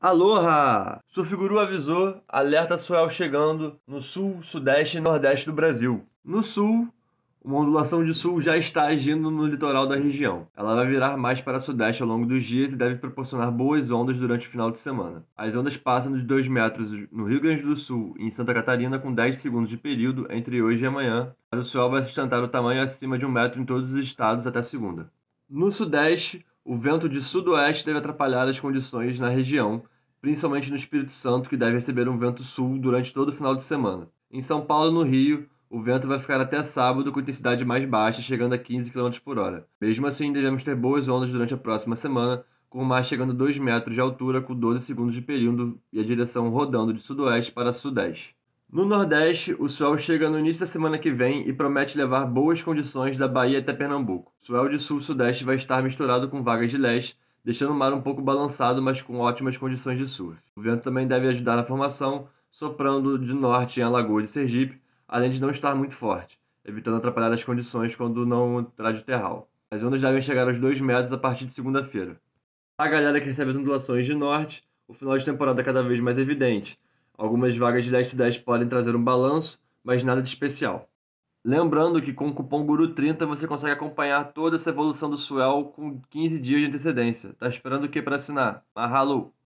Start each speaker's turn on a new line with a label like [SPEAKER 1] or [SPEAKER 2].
[SPEAKER 1] Aloha! Surfiguru avisou, alerta suel chegando no sul, sudeste e nordeste do Brasil. No sul, uma ondulação de sul já está agindo no litoral da região. Ela vai virar mais para sudeste ao longo dos dias e deve proporcionar boas ondas durante o final de semana. As ondas passam dos 2 metros no Rio Grande do Sul e em Santa Catarina com 10 segundos de período entre hoje e amanhã, mas o sol vai sustentar o tamanho acima de um metro em todos os estados até segunda. No sudeste, o vento de sudoeste deve atrapalhar as condições na região, principalmente no Espírito Santo, que deve receber um vento sul durante todo o final de semana. Em São Paulo e no Rio, o vento vai ficar até sábado com intensidade mais baixa, chegando a 15 km por hora. Mesmo assim, devemos ter boas ondas durante a próxima semana, com o mar chegando a 2 metros de altura, com 12 segundos de período e a direção rodando de sudoeste para sudeste. No Nordeste, o sol chega no início da semana que vem e promete levar boas condições da Bahia até Pernambuco. O Suel de sul-sudeste vai estar misturado com vagas de leste, deixando o mar um pouco balançado, mas com ótimas condições de surf. O vento também deve ajudar na formação, soprando de norte em Alagoas e Sergipe, além de não estar muito forte, evitando atrapalhar as condições quando não traz terral. As ondas devem chegar aos 2 metros a partir de segunda-feira. A galera que recebe as ondulações de norte, o final de temporada é cada vez mais evidente Algumas vagas de 10 10 podem trazer um balanço, mas nada de especial. Lembrando que com o cupom GURU30 você consegue acompanhar toda essa evolução do Swell com 15 dias de antecedência. Tá esperando o que para assinar? Mahalo!